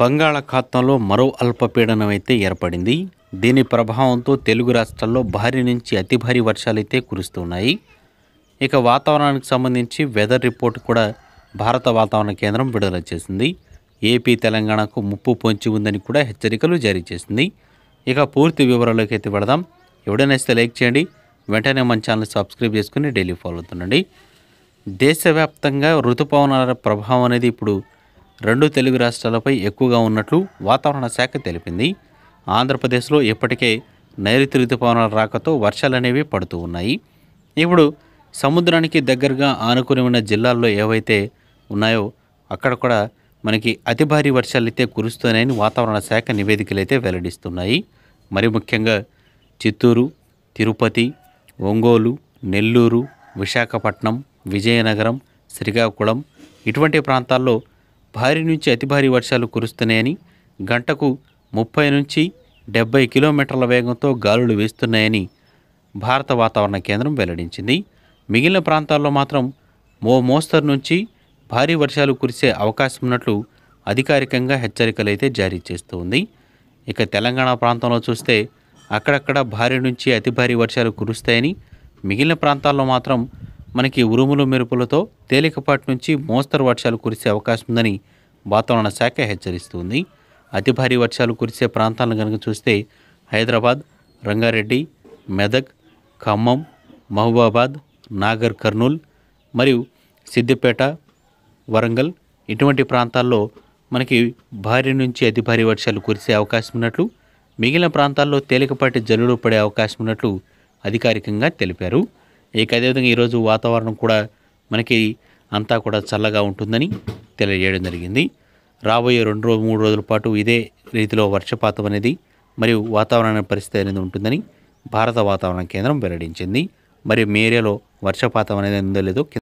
బంగాళాఖాతంలో మరో అల్పపీడనం అయితే ఏర్పడింది దీని ప్రభావంతో తెలుగు రాష్ట్రాల్లో భారీ నుంచి అతి భారీ వర్షాలైతే కురుస్తున్నాయి ఇక వాతావరణానికి సంబంధించి వెదర్ రిపోర్ట్ కూడా భారత వాతావరణ కేంద్రం విడుదల చేసింది ఏపీ తెలంగాణకు ముప్పు పొంచి ఉందని కూడా హెచ్చరికలు జారీ చేసింది ఇక పూర్తి వివరాల్లోకి అయితే వెళదాం ఎవడైనా లైక్ చేయండి వెంటనే మన ఛానల్ సబ్స్క్రైబ్ చేసుకుని డైలీ ఫాలో అవుతుండండి దేశవ్యాప్తంగా ఋతుపవనాల ప్రభావం అనేది ఇప్పుడు రెండు తెలుగు రాష్ట్రాలపై ఎక్కువగా ఉన్నట్లు వాతావరణ శాఖ తెలిపింది ఆంధ్రప్రదేశ్లో ఇప్పటికే నైరుతి రుతుపవనాల రాకతో వర్షాలనేవి పడుతూ ఉన్నాయి ఇప్పుడు సముద్రానికి దగ్గరగా ఆనుకుని ఉన్న జిల్లాల్లో ఏవైతే ఉన్నాయో అక్కడ కూడా మనకి అతి భారీ వర్షాలైతే కురుస్తున్నాయని వాతావరణ శాఖ నివేదికలైతే వెల్లడిస్తున్నాయి మరి ముఖ్యంగా చిత్తూరు తిరుపతి ఒంగోలు నెల్లూరు విశాఖపట్నం విజయనగరం శ్రీకాకుళం ఇటువంటి ప్రాంతాల్లో భారీ నుంచి అతి భారీ వర్షాలు కురుస్తున్నాయని గంటకు ముప్పై నుంచి డెబ్బై కిలోమీటర్ల వేగంతో గాలులు వేస్తున్నాయని భారత వాతావరణ కేంద్రం వెల్లడించింది మిగిలిన ప్రాంతాల్లో మాత్రం మో మోస్తరు నుంచి భారీ వర్షాలు కురిసే అవకాశం ఉన్నట్లు అధికారికంగా హెచ్చరికలు అయితే జారీ చేస్తూ ఉంది ఇక తెలంగాణ ప్రాంతంలో చూస్తే అక్కడక్కడ భారీ నుంచి అతి భారీ వర్షాలు కురుస్తాయని మిగిలిన ప్రాంతాల్లో మాత్రం మనకి ఉరుములు మెరుపులతో తేలికపాటి నుంచి మోస్తరు వర్షాలు కురిసే అవకాశం ఉందని వాతావరణ శాఖ హెచ్చరిస్తుంది అతి భారీ వర్షాలు కురిసే ప్రాంతాలను కనుక చూస్తే హైదరాబాద్ రంగారెడ్డి మెదక్ ఖమ్మం మహబూబాబాద్ నాగర్ కర్నూల్ మరియు సిద్దిపేట వరంగల్ ఇటువంటి ప్రాంతాల్లో మనకి భారీ నుంచి అతి భారీ వర్షాలు కురిసే అవకాశం ఉన్నట్లు మిగిలిన ప్రాంతాల్లో తేలికపాటి జల్లుడు పడే అవకాశం ఉన్నట్లు అధికారికంగా తెలిపారు ఇక అదేవిధంగా ఈరోజు వాతావరణం కూడా మనకి అంతా కూడా చల్లగా ఉంటుందని తెలియజేయడం జరిగింది రాబోయే రెండు రోజు మూడు రోజుల పాటు ఇదే రీతిలో వర్షపాతం అనేది మరియు వాతావరణ పరిస్థితి అనేది ఉంటుందని భారత వాతావరణ కేంద్రం వెల్లడించింది మరియు మీ ఏరియాలో వర్షపాతం అనేది ఉందో లేదో